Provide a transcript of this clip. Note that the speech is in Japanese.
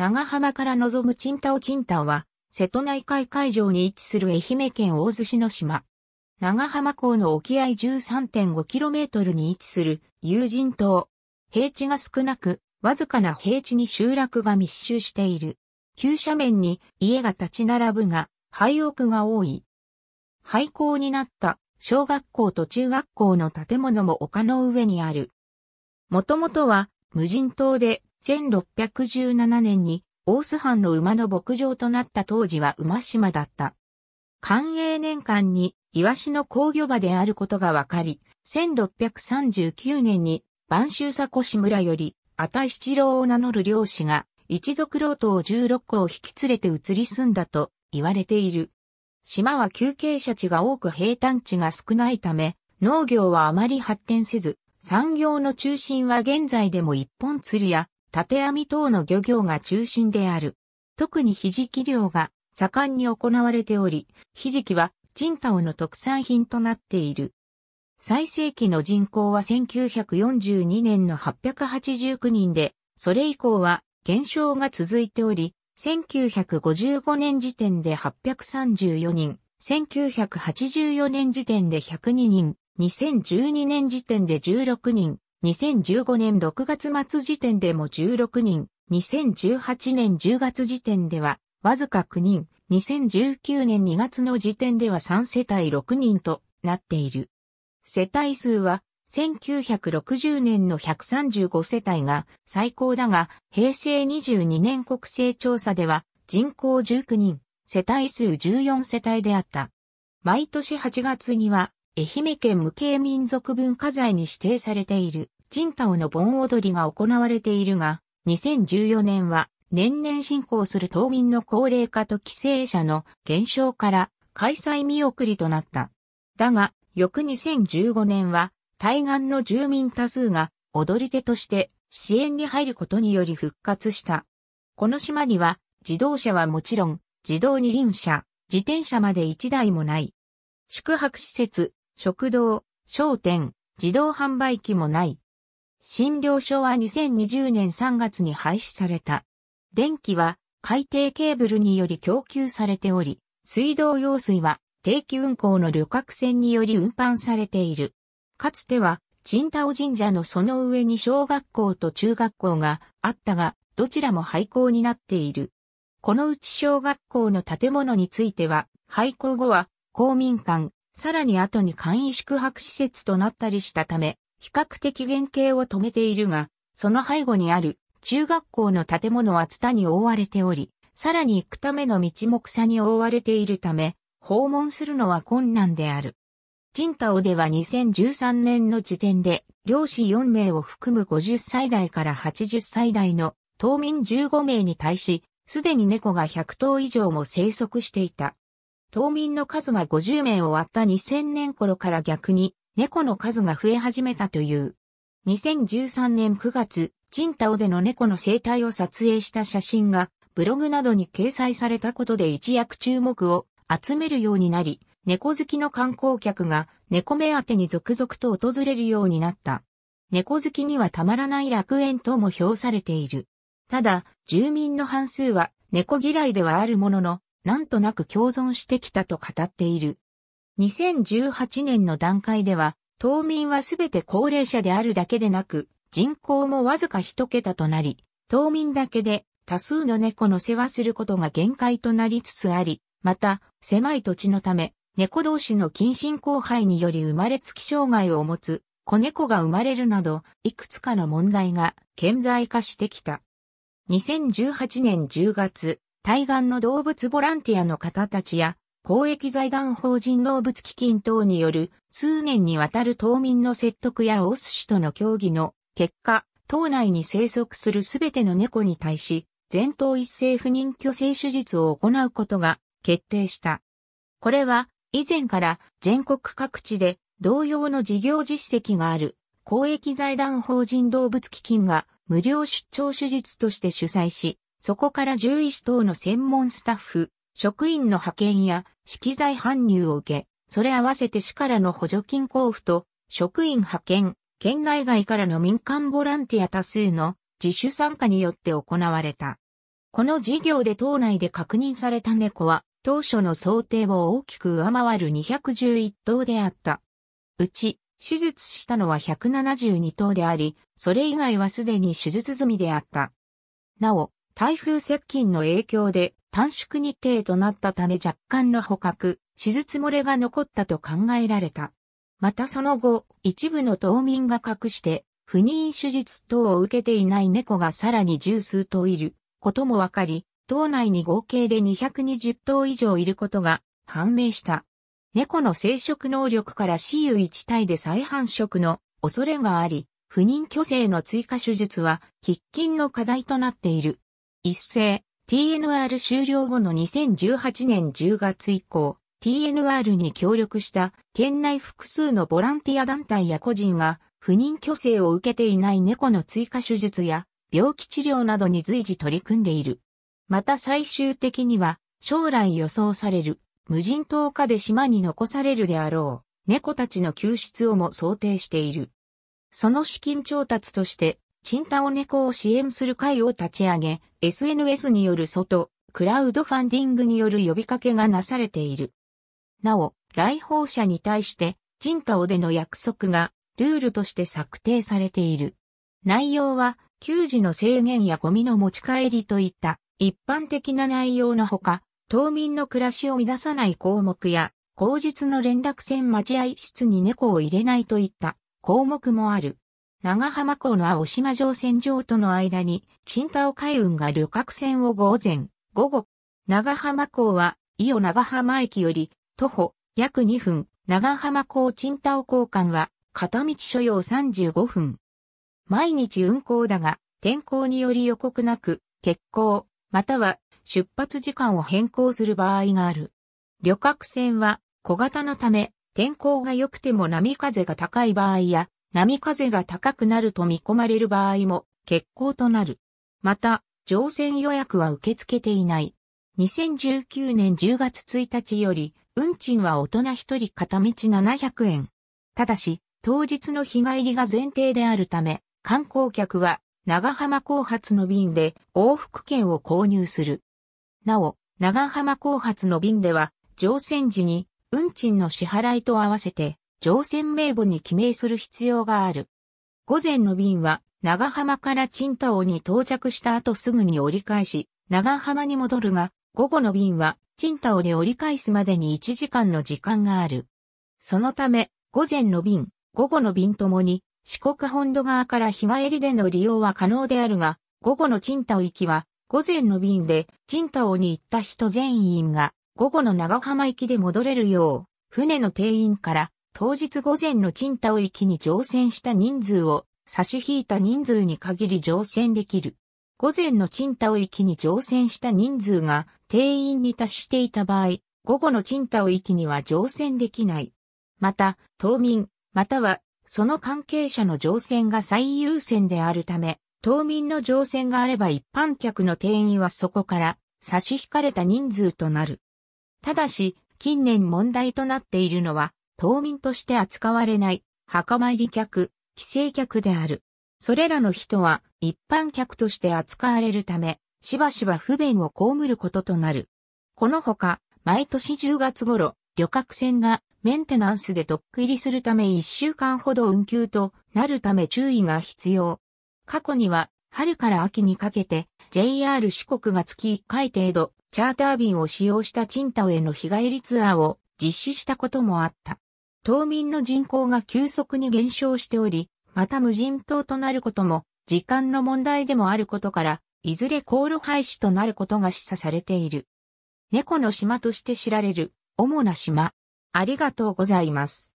長浜から望むチンタオチンタオは、瀬戸内海海上に位置する愛媛県大洲市の島。長浜港の沖合 13.5km に位置する有人島。平地が少なく、わずかな平地に集落が密集している。急斜面に家が立ち並ぶが、廃屋が多い。廃校になった小学校と中学校の建物も丘の上にある。もともとは無人島で1617年に大須藩の馬の牧場となった当時は馬島だった。寛永年間にイワシの工業場であることが分かり、1639年に晩州佐古志村より、た七郎を名乗る漁師が、一族老頭16個を引き連れて移り住んだと言われている。島は休憩者地が多く平坦地が少ないため、農業はあまり発展せず、産業の中心は現在でも一本釣りや縦網等の漁業が中心である。特にひじき漁が盛んに行われており、ひじきは人オの特産品となっている。最盛期の人口は1942年の889人で、それ以降は減少が続いており、1955年時点で834人、1984年時点で102人、2012年時点で16人、2015年6月末時点でも16人、2018年10月時点ではわずか9人、2019年2月の時点では3世帯6人となっている。世帯数は1960年の135世帯が最高だが、平成22年国勢調査では人口19人、世帯数14世帯であった。毎年8月には愛媛県無形民族文化財に指定されている、タ太の盆踊りが行われているが、2014年は年々進行する島民の高齢化と帰省者の減少から開催見送りとなった。だが、翌2015年は対岸の住民多数が踊り手として支援に入ることにより復活した。この島には自動車はもちろん自動二輪車、自転車まで一台もない。宿泊施設、食堂、商店、自動販売機もない。診療所は2020年3月に廃止された。電気は海底ケーブルにより供給されており、水道用水は定期運行の旅客船により運搬されている。かつては、陳太神社のその上に小学校と中学校があったが、どちらも廃校になっている。このうち小学校の建物については、廃校後は公民館、さらに後に簡易宿泊施設となったりしたため、比較的原型を止めているが、その背後にある中学校の建物はツタに覆われており、さらに行くための道も草に覆われているため、訪問するのは困難である。人ンでは2013年の時点で、漁師4名を含む50歳代から80歳代の島民15名に対し、すでに猫が100頭以上も生息していた。島民の数が50名を割った2000年頃から逆に猫の数が増え始めたという。2013年9月、チンタオでの猫の生態を撮影した写真がブログなどに掲載されたことで一躍注目を集めるようになり、猫好きの観光客が猫目当てに続々と訪れるようになった。猫好きにはたまらない楽園とも評されている。ただ、住民の半数は猫嫌いではあるものの、なんとなく共存してきたと語っている。2018年の段階では、島民はすべて高齢者であるだけでなく、人口もわずか一桁となり、島民だけで多数の猫の世話することが限界となりつつあり、また、狭い土地のため、猫同士の近親交配により生まれつき障害を持つ、子猫が生まれるなど、いくつかの問題が顕在化してきた。2018年10月、対岸の動物ボランティアの方たちや、公益財団法人動物基金等による数年にわたる島民の説得やオス氏との協議の結果、島内に生息するすべての猫に対し、全頭一斉不妊去勢手術を行うことが決定した。これは以前から全国各地で同様の事業実績がある公益財団法人動物基金が無料出張手術として主催し、そこから獣医師等の専門スタッフ、職員の派遣や資機材搬入を受け、それ合わせて市からの補助金交付と、職員派遣、県内外からの民間ボランティア多数の自主参加によって行われた。この事業で島内で確認された猫は、当初の想定を大きく上回る211頭であった。うち、手術したのは172頭であり、それ以外はすでに手術済みであった。なお、台風接近の影響で短縮日程となったため若干の捕獲、手術漏れが残ったと考えられた。またその後、一部の島民が隠して不妊手術等を受けていない猫がさらに十数頭いることも分かり、島内に合計で220頭以上いることが判明した。猫の生殖能力から死 u 1体で再繁殖の恐れがあり、不妊去勢の追加手術は喫緊の課題となっている。一斉、TNR 終了後の2018年10月以降、TNR に協力した県内複数のボランティア団体や個人が不妊虚勢を受けていない猫の追加手術や病気治療などに随時取り組んでいる。また最終的には将来予想される無人島下で島に残されるであろう猫たちの救出をも想定している。その資金調達としてチンタオ猫を支援する会を立ち上げ、SNS による外、クラウドファンディングによる呼びかけがなされている。なお、来訪者に対して、チンタオでの約束が、ルールとして策定されている。内容は、給仕の制限やゴミの持ち帰りといった一般的な内容のほか、島民の暮らしを乱さない項目や、口述の連絡船待合室に猫を入れないといった項目もある。長浜港の青島乗船場との間に、新田尾海運が旅客船を午前、午後。長浜港は、伊予長浜駅より、徒歩、約2分、長浜港新田尾港間は、片道所要35分。毎日運行だが、天候により予告なく、欠航、または出発時間を変更する場合がある。旅客船は小型のため、天候が良くても波風が高い場合や、波風が高くなると見込まれる場合も欠航となる。また、乗船予約は受け付けていない。2019年10月1日より、運賃は大人1人片道700円。ただし、当日の日帰りが前提であるため、観光客は長浜港発の便で往復券を購入する。なお、長浜港発の便では、乗船時に運賃の支払いと合わせて乗船名簿に記名する必要がある。午前の便は、長浜から青島に到着した後すぐに折り返し、長浜に戻るが、午後の便は、青島で折り返すまでに1時間の時間がある。そのため、午前の便、午後の便ともに、四国本土側から日帰りでの利用は可能であるが、午後の青島行きは、午前の便で、青島に行った人全員が、午後の長浜行きで戻れるよう、船の定員から、当日午前の賃貸を行きに乗船した人数を差し引いた人数に限り乗船できる。午前の賃貸を行きに乗船した人数が定員に達していた場合、午後の賃貸を行きには乗船できない。また、島民、またはその関係者の乗船が最優先であるため、島民の乗船があれば一般客の定員はそこから差し引かれた人数となる。ただし、近年問題となっているのは、島民として扱われない墓参り客、帰省客である。それらの人は一般客として扱われるため、しばしば不便を被ることとなる。このほか、毎年10月頃、旅客船がメンテナンスでドック入りするため1週間ほど運休となるため注意が必要。過去には、春から秋にかけて、JR 四国が月1回程度、チャーター便を使用した賃貸への日帰りツアーを実施したこともあった。島民の人口が急速に減少しており、また無人島となることも、時間の問題でもあることから、いずれ航路廃止となることが示唆されている。猫の島として知られる、主な島。ありがとうございます。